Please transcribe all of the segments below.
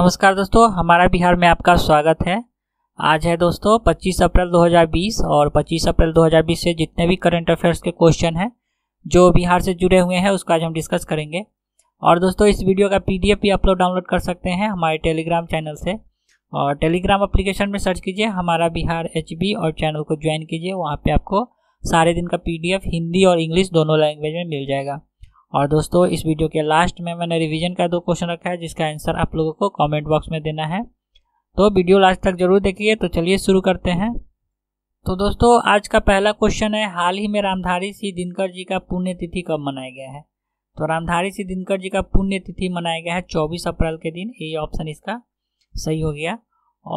नमस्कार दोस्तों हमारा बिहार में आपका स्वागत है आज है दोस्तों 25 अप्रैल 2020 और 25 अप्रैल 2020 से जितने भी करंट अफेयर्स के क्वेश्चन हैं जो बिहार से जुड़े हुए हैं उसका आज हम डिस्कस करेंगे और दोस्तों इस वीडियो का पीडीएफ भी आप लोग डाउनलोड कर सकते हैं हमारे टेलीग्राम चैनल से और टेलीग्राम अप्लीकेशन में सर्च कीजिए हमारा बिहार एच और चैनल को ज्वाइन कीजिए वहाँ पर आपको सारे दिन का पी हिंदी और इंग्लिश दोनों लैंग्वेज में मिल जाएगा और दोस्तों इस वीडियो के लास्ट में मैंने रिवीजन का दो क्वेश्चन रखा है जिसका आंसर आप लोगों को कमेंट बॉक्स में देना है तो वीडियो लास्ट तक जरूर देखिए तो चलिए शुरू करते हैं तो दोस्तों आज का पहला क्वेश्चन है हाल ही में रामधारी सिंह दिनकर जी का पुण्यतिथि कब मनाया गया है तो रामधारी सिंह दिनकर जी का पुण्यतिथि मनाया गया है चौबीस अप्रैल के दिन ये ऑप्शन इसका सही हो गया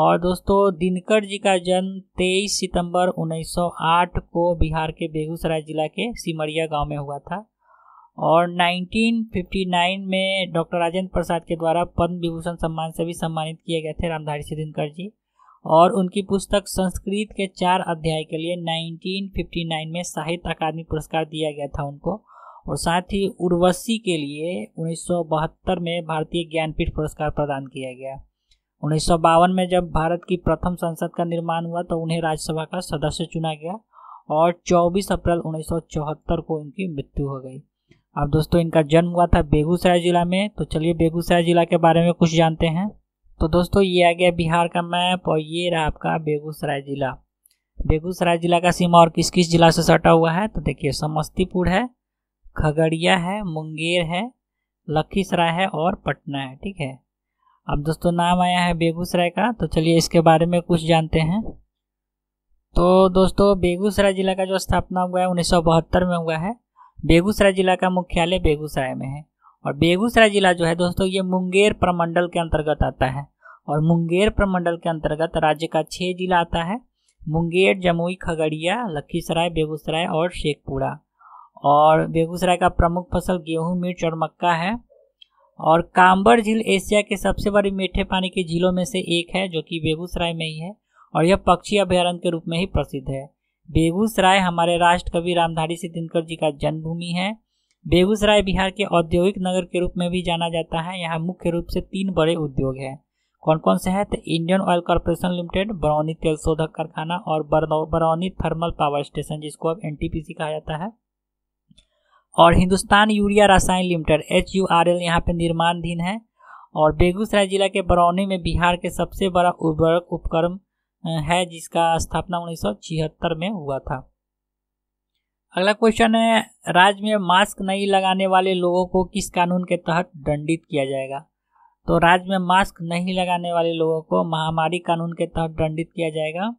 और दोस्तों दिनकर जी का जन्म तेईस सितंबर उन्नीस को बिहार के बेगूसराय जिला के सिमरिया गाँव में हुआ था और 1959 में डॉक्टर राजेंद्र प्रसाद के द्वारा पद्म विभूषण सम्मान से भी सम्मानित किए गए थे रामधारी सिंह दिनकर जी और उनकी पुस्तक संस्कृत के चार अध्याय के लिए 1959 में साहित्य अकादमी पुरस्कार दिया गया था उनको और साथ ही उर्वशी के लिए उन्नीस में भारतीय ज्ञानपीठ पुरस्कार प्रदान किया गया उन्नीस में जब भारत की प्रथम संसद का निर्माण हुआ तो उन्हें राज्यसभा का सदस्य चुना गया और 24 अप्रैल उन्नीस को उनकी मृत्यु हो गई अब दोस्तों इनका जन्म हुआ था बेगूसराय ज़िला में तो चलिए बेगूसराय ज़िला के बारे में कुछ जानते हैं तो दोस्तों ये आ गया बिहार का मैप और ये रहा आपका बेगूसराय ज़िला बेगूसराय ज़िला का सीमा और किस किस ज़िला से सटा हुआ है तो देखिए समस्तीपुर है खगड़िया है मुंगेर है लखीसराय है और पटना है ठीक है अब दोस्तों नाम आया है बेगूसराय का तो चलिए इसके बारे में कुछ जानते हैं तो दोस्तों बेगूसराय ज़िला का जो स्थापना हुआ है उन्नीस में हुआ है बेगूसराय जिला का मुख्यालय बेगूसराय में है और बेगूसराय जिला जो है दोस्तों ये मुंगेर प्रमंडल के अंतर्गत आता है और मुंगेर प्रमंडल के अंतर्गत राज्य का छः जिला आता है मुंगेर जमुई खगड़िया लखीसराय बेगूसराय और शेखपुरा और बेगूसराय का प्रमुख फसल गेहूं मिर्च और मक्का है और कांबर झील एशिया के सबसे बड़े मीठे पानी के झीलों में से एक है जो कि बेगूसराय में ही है और यह पक्षी अभ्यारण्य के रूप में ही प्रसिद्ध है बेगूसराय हमारे राष्ट्र कवि रामधारी सिंह दिनकर जी का जन्मभूमि है बेगूसराय बिहार के औद्योगिक नगर के रूप में भी जाना जाता है यहाँ मुख्य रूप से तीन बड़े उद्योग हैं कौन कौन से हैं तो Indian Oil Corporation Limited Barauni तेल शोधक कारखाना और बरौनी थर्मल पावर स्टेशन जिसको अब एन कहा जाता है और हिंदुस्तान यूरिया रासायन limited H U R L यहाँ पर निर्माणधीन है और बेगूसराय जिला के बरौनी में बिहार के सबसे बड़ा उर्वरक उपक्रम है जिसका स्थापना उन्नीस में हुआ था अगला क्वेश्चन है राज्य में मास्क नहीं लगाने वाले लोगों को किस कानून के तहत दंडित किया जाएगा तो राज्य में मास्क नहीं लगाने वाले लोगों को महामारी कानून के तहत दंडित किया जाएगा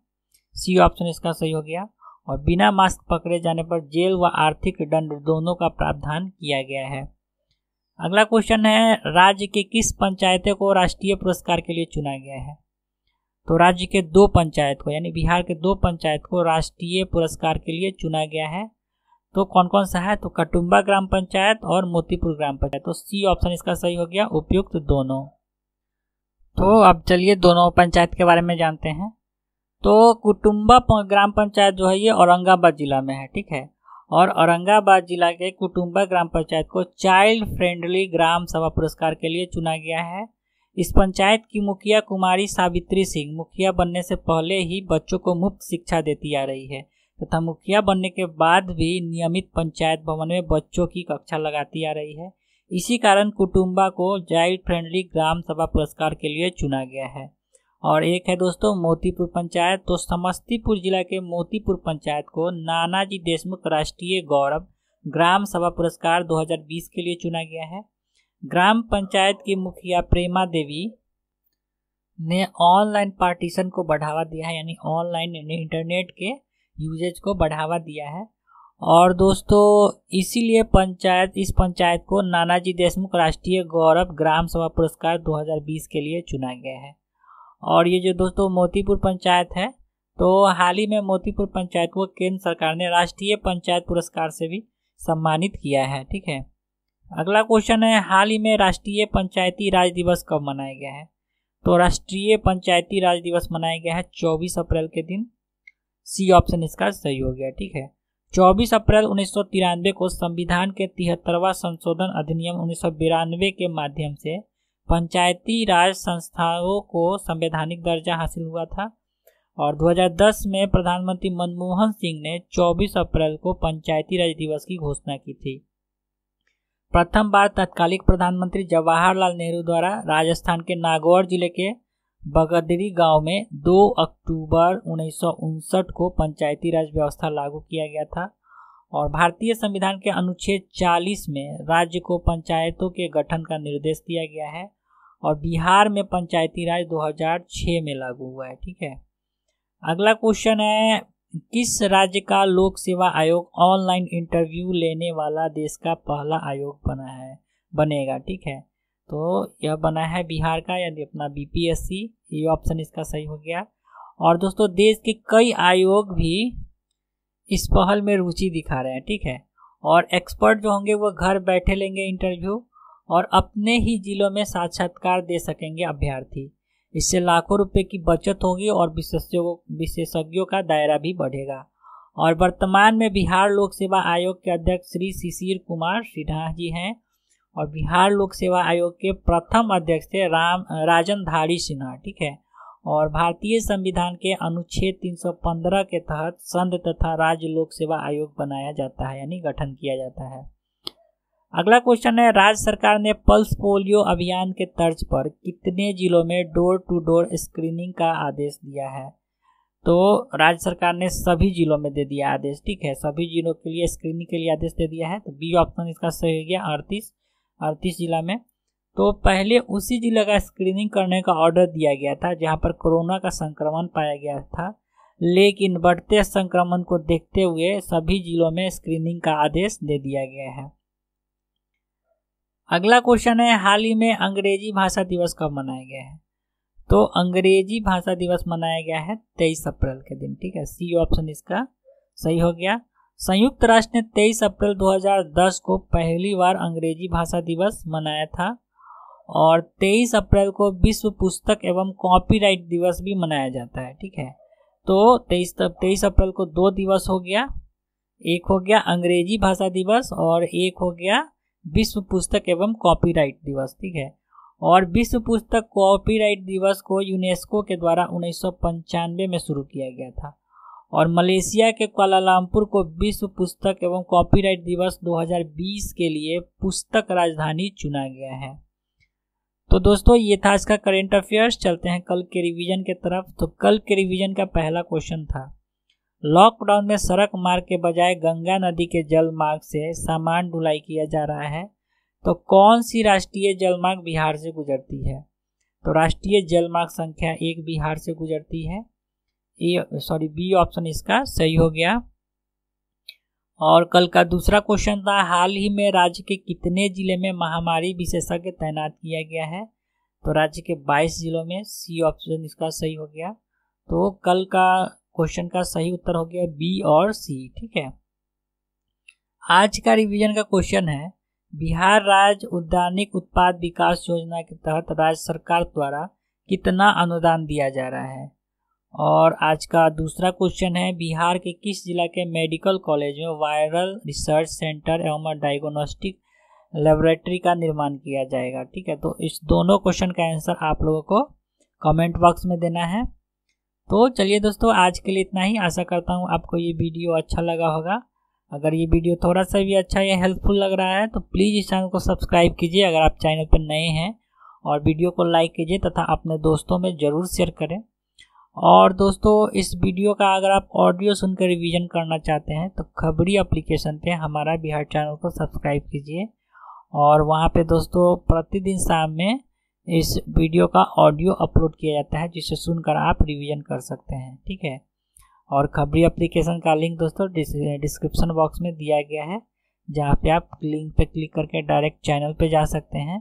सी ऑप्शन इसका सही हो गया और बिना मास्क पकड़े जाने पर जेल व आर्थिक दंड दोनों का प्रावधान किया गया है अगला क्वेश्चन है राज्य के किस पंचायतों को राष्ट्रीय पुरस्कार के लिए चुना गया है तो राज्य के दो पंचायत को यानी बिहार के दो पंचायत को राष्ट्रीय पुरस्कार के लिए चुना गया है तो कौन कौन सा है तो कटुम्बा ग्राम पंचायत और मोतीपुर ग्राम पंचायत तो सी ऑप्शन इसका सही हो गया उपयुक्त दोनों तो अब चलिए दोनों पंचायत के बारे में जानते हैं तो कुटुम्बा ग्राम पंचायत जो है ये औरंगाबाद जिला में है ठीक है और औरंगाबाद जिला के कुटुम्बा ग्राम पंचायत को चाइल्ड फ्रेंडली ग्राम सभा पुरस्कार के लिए चुना गया है इस पंचायत की मुखिया कुमारी सावित्री सिंह मुखिया बनने से पहले ही बच्चों को मुफ्त शिक्षा देती आ रही है तथा मुखिया बनने के बाद भी नियमित पंचायत भवन में बच्चों की कक्षा लगाती आ रही है इसी कारण कुटुम्बा को चाइल्ड फ्रेंडली ग्राम सभा पुरस्कार के लिए चुना गया है और एक है दोस्तों मोतीपुर पंचायत तो समस्तीपुर जिला के मोतीपुर पंचायत को नानाजी देशमुख राष्ट्रीय गौरव ग्राम सभा पुरस्कार 2020 के लिए चुना गया है ग्राम पंचायत की मुखिया प्रेमा देवी ने ऑनलाइन पार्टीशन को बढ़ावा दिया है यानी ऑनलाइन इंटरनेट के यूजेज को बढ़ावा दिया है और दोस्तों इसीलिए पंचायत इस पंचायत को नानाजी देशमुख राष्ट्रीय गौरव ग्राम सभा पुरस्कार 2020 के लिए चुना गया है और ये जो दोस्तों मोतीपुर पंचायत है तो हाल ही में मोतीपुर पंचायत को केंद्र सरकार ने राष्ट्रीय पंचायत पुरस्कार से भी सम्मानित किया है ठीक है अगला क्वेश्चन है हाल ही में राष्ट्रीय पंचायती राज दिवस कब मनाया गया है तो राष्ट्रीय पंचायती राज दिवस मनाया गया है 24 अप्रैल के दिन सी ऑप्शन इसका सही हो गया ठीक है 24 अप्रैल उन्नीस को संविधान के तिहत्तरवा संशोधन अधिनियम उन्नीस के माध्यम से पंचायती राज संस्थाओं को संवैधानिक दर्जा हासिल हुआ था और 2010 में प्रधानमंत्री मनमोहन सिंह ने 24 अप्रैल को पंचायती राज दिवस की घोषणा की थी प्रथम बार तत्कालिक प्रधानमंत्री जवाहरलाल नेहरू द्वारा राजस्थान के नागौर जिले के बगदरी गांव में 2 अक्टूबर उन्नीस को पंचायती राज व्यवस्था लागू किया गया था और भारतीय संविधान के अनुच्छेद 40 में राज्य को पंचायतों के गठन का निर्देश दिया गया है और बिहार में पंचायती राज 2006 में लागू हुआ है ठीक है अगला क्वेश्चन है किस राज्य का लोक सेवा आयोग ऑनलाइन इंटरव्यू लेने वाला देश का पहला आयोग बना है बनेगा ठीक है तो यह बना है बिहार का यानी अपना बीपीएससी ये ऑप्शन इसका सही हो गया और दोस्तों देश के कई आयोग भी इस पहल में रुचि दिखा रहे हैं ठीक है और एक्सपर्ट जो होंगे वो घर बैठे लेंगे इंटरव्यू और अपने ही जिलों में साक्षात्कार दे सकेंगे अभ्यर्थी इससे लाखों रुपए की बचत होगी और विशेषज्ञों विशेषज्ञों का दायरा भी बढ़ेगा और वर्तमान में बिहार लोक सेवा आयोग के अध्यक्ष श्री शिशिर कुमार सिन्हा जी हैं और बिहार लोक सेवा आयोग के प्रथम अध्यक्ष थे राम राजनधारी सिन्हा ठीक है और भारतीय संविधान के अनुच्छेद 315 के तहत संघ तथा राज्य लोक सेवा आयोग बनाया जाता है यानी गठन किया जाता है अगला क्वेश्चन है राज्य सरकार ने पल्स पोलियो अभियान के तर्ज पर कितने जिलों में डोर टू डोर स्क्रीनिंग का आदेश दिया है तो राज्य सरकार ने सभी जिलों में दे दिया आदेश ठीक है सभी जिलों के लिए स्क्रीनिंग के लिए आदेश दे दिया है तो बी ऑप्शन इसका सही हो गया अड़तीस अड़तीस जिला में तो पहले उसी जिला का स्क्रीनिंग करने का ऑर्डर दिया गया था जहाँ पर कोरोना का संक्रमण पाया गया था लेकिन बढ़ते संक्रमण को देखते हुए सभी जिलों में स्क्रीनिंग का आदेश दे दिया गया है अगला क्वेश्चन है हाल ही में अंग्रेजी भाषा दिवस कब मनाया गया है तो अंग्रेजी भाषा दिवस मनाया गया है तेईस अप्रैल के दिन ठीक है सी ऑप्शन इसका सही हो गया संयुक्त राष्ट्र ने तेईस अप्रैल 2010 को पहली बार अंग्रेजी भाषा दिवस मनाया था और तेईस अप्रैल को विश्व पुस्तक एवं कॉपीराइट दिवस भी मनाया जाता है ठीक है तो तेईस तेईस अप्रैल को दो दिवस हो गया एक हो गया अंग्रेजी भाषा दिवस और एक हो गया विश्व पुस्तक एवं कॉपीराइट दिवस ठीक है और विश्व पुस्तक कॉपीराइट दिवस को यूनेस्को के द्वारा उन्नीस में शुरू किया गया था और मलेशिया के कुआलालंपुर को विश्व पुस्तक एवं कॉपीराइट दिवस 2020 के लिए पुस्तक राजधानी चुना गया है तो दोस्तों ये था इसका करेंट अफेयर्स चलते हैं कल के रिवीजन के तरफ तो कल के रिवीजन का पहला क्वेश्चन था लॉकडाउन में सड़क मार्ग के बजाय गंगा नदी के जल मार्ग से सामान ढुलाई किया जा रहा है तो कौन सी राष्ट्रीय जलमार्ग बिहार से गुजरती है तो राष्ट्रीय जलमार्ग संख्या एक बिहार से गुजरती है ए सॉरी बी ऑप्शन इसका सही हो गया और कल का दूसरा क्वेश्चन था हाल ही में राज्य के कितने जिले में महामारी विशेषज्ञ तैनात किया गया है तो राज्य के 22 जिलों में सी ऑप्शन इसका सही हो गया तो कल का क्वेश्चन का सही उत्तर हो गया बी और सी ठीक है आज का रिवीजन का क्वेश्चन है बिहार राज्य उद्यानिक उत्पाद विकास योजना के तहत राज्य सरकार द्वारा कितना अनुदान दिया जा रहा है और आज का दूसरा क्वेश्चन है बिहार के किस जिला के मेडिकल कॉलेज में वायरल रिसर्च सेंटर एवं डायग्नोस्टिक लेबोरेटरी का निर्माण किया जाएगा ठीक है तो इस दोनों क्वेश्चन का आंसर आप लोगों को कमेंट बॉक्स में देना है तो चलिए दोस्तों आज के लिए इतना ही आशा करता हूँ आपको ये वीडियो अच्छा लगा होगा अगर ये वीडियो थोड़ा सा भी अच्छा या हेल्पफुल लग रहा है तो प्लीज़ इस चैनल को सब्सक्राइब कीजिए अगर आप चैनल पर नए हैं और वीडियो को लाइक कीजिए तथा अपने दोस्तों में ज़रूर शेयर करें और दोस्तों इस वीडियो का अगर आप ऑडियो सुनकर रिवीजन करना चाहते हैं तो खबरी एप्लीकेशन पे हमारा बिहार चैनल को सब्सक्राइब कीजिए और वहाँ पे दोस्तों प्रतिदिन शाम में इस वीडियो का ऑडियो अपलोड किया जाता है जिसे सुनकर आप रिवीजन कर सकते हैं ठीक है और खबरी एप्लीकेशन का लिंक दोस्तों डिस्क्रिप्शन बॉक्स में दिया गया है जहाँ पे आप लिंक पे क्लिक करके डायरेक्ट चैनल पे जा सकते हैं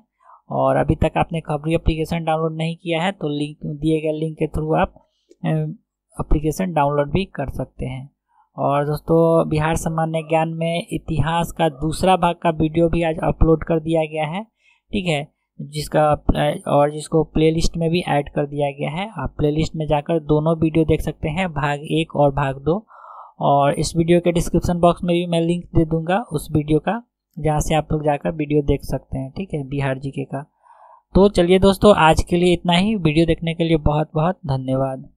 और अभी तक आपने खबरी एप्लीकेशन डाउनलोड नहीं किया है तो लिंक दिए गए लिंक के थ्रू आप एप्लीकेशन डाउनलोड भी कर सकते हैं और दोस्तों बिहार सामान्य ज्ञान में इतिहास का दूसरा भाग का वीडियो भी आज अपलोड कर दिया गया है ठीक है जिसका और जिसको प्लेलिस्ट में भी ऐड कर दिया गया है आप प्लेलिस्ट में जाकर दोनों वीडियो देख सकते हैं भाग एक और भाग दो और इस वीडियो के डिस्क्रिप्शन बॉक्स में भी मैं लिंक दे दूंगा उस वीडियो का जहाँ से आप लोग जाकर वीडियो देख सकते हैं ठीक है बिहार जी के का तो चलिए दोस्तों आज के लिए इतना ही वीडियो देखने के लिए बहुत बहुत धन्यवाद